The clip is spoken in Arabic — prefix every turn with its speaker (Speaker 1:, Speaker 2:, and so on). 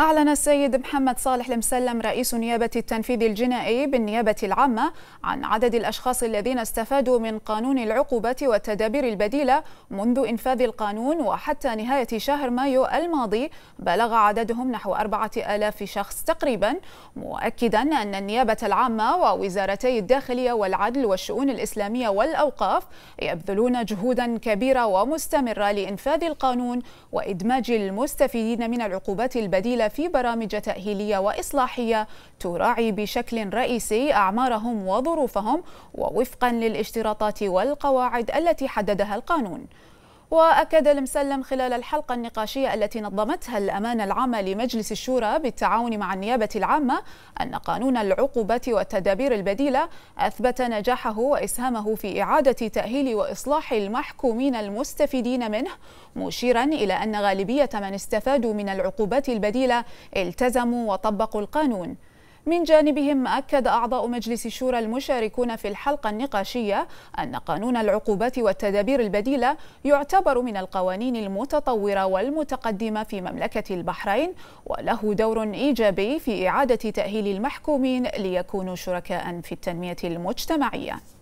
Speaker 1: أعلن السيد محمد صالح المسلم رئيس نيابة التنفيذ الجنائي بالنيابة العامة عن عدد الأشخاص الذين استفادوا من قانون العقوبات والتدابير البديلة منذ إنفاذ القانون وحتى نهاية شهر مايو الماضي بلغ عددهم نحو 4000 شخص تقريبا مؤكدا أن النيابة العامة ووزارتي الداخلية والعدل والشؤون الإسلامية والأوقاف يبذلون جهودا كبيرة ومستمرة لإنفاذ القانون وإدماج المستفيدين من العقوبات البديلة في برامج تأهيلية وإصلاحية تراعي بشكل رئيسي أعمارهم وظروفهم ووفقا للاشتراطات والقواعد التي حددها القانون وأكد المسلم خلال الحلقة النقاشية التي نظمتها الأمانة العامة لمجلس الشورى بالتعاون مع النيابة العامة أن قانون العقوبات والتدابير البديلة أثبت نجاحه وإسهامه في إعادة تأهيل وإصلاح المحكومين المستفيدين منه مشيرا إلى أن غالبية من استفادوا من العقوبات البديلة التزموا وطبقوا القانون من جانبهم أكد أعضاء مجلس الشورى المشاركون في الحلقة النقاشية أن قانون العقوبات والتدابير البديلة يعتبر من القوانين المتطورة والمتقدمة في مملكة البحرين وله دور إيجابي في إعادة تأهيل المحكومين ليكونوا شركاء في التنمية المجتمعية